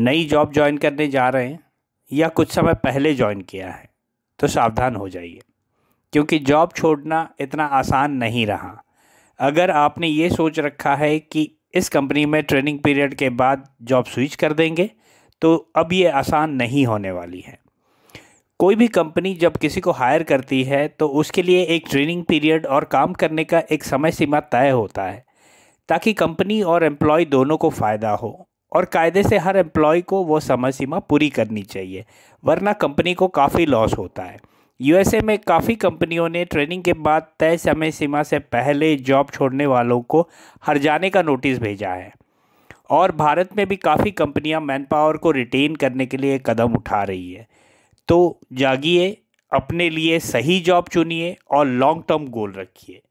नई job join करने जा रहे हैं या कुछ समय पहले ज्वाइन किया है तो सावधान हो जाइए क्योंकि जॉब छोड़ना इतना आसान नहीं रहा अगर आपने ये सोच रखा है कि इस कंपनी में ट्रेनिंग पीरियड के बाद जॉब स्विच कर देंगे तो अब ये आसान नहीं होने वाली है कोई भी कंपनी जब किसी को हायर करती है तो उसके लिए एक ट्रेनिंग पीरियड और काम करने का एक समय सीमा तय होता है ताकि कंपनी और एम्प्लॉय दोनों को फ़ायदा हो और कायदे से हर एम्प्लॉय को वो समय सीमा पूरी करनी चाहिए वरना कंपनी को काफ़ी लॉस होता है यूएसए में काफ़ी कंपनियों ने ट्रेनिंग के बाद तय समय सीमा से पहले जॉब छोड़ने वालों को हर जाने का नोटिस भेजा है और भारत में भी काफ़ी कंपनियां मैन पावर को रिटेन करने के लिए कदम उठा रही है तो जागिए अपने लिए सही जॉब चुनिए और लॉन्ग टर्म गोल रखिए